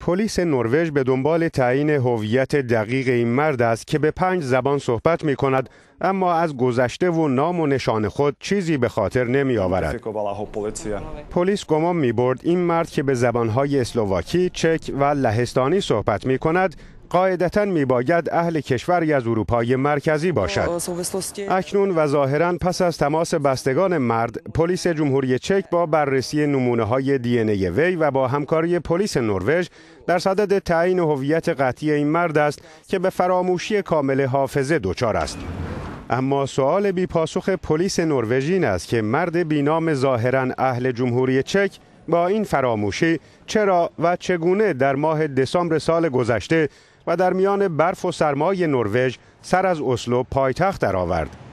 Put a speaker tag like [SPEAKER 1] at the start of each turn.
[SPEAKER 1] پلیس نروژ به دنبال تعیین هویت دقیق این مرد است که به پنج زبان صحبت می کند اما از گذشته و نام و نشان خود چیزی به خاطر نمی آورد. پلیس گمان می برد این مرد که به زبانهای اسلواکی، چک و لهستانی صحبت می کند قاعدتا باید اهل کشوری از اروپای مرکزی باشد اکنون و ظاهرا پس از تماس بستگان مرد پلیس جمهوری چک با بررسی نمونه های دی ای وی و با همکاری پلیس نروژ در صدد تعیین هویت قطعی این مرد است که به فراموشی کامل حافظه دچار است اما سوال بی پاسخ پلیس نروژین است که مرد بینام ظاهرا اهل جمهوری چک با این فراموشی چرا و چگونه در ماه دسامبر سال گذشته و در میان برف و سرمای نروژ سر از اسلو پایتخت درآورد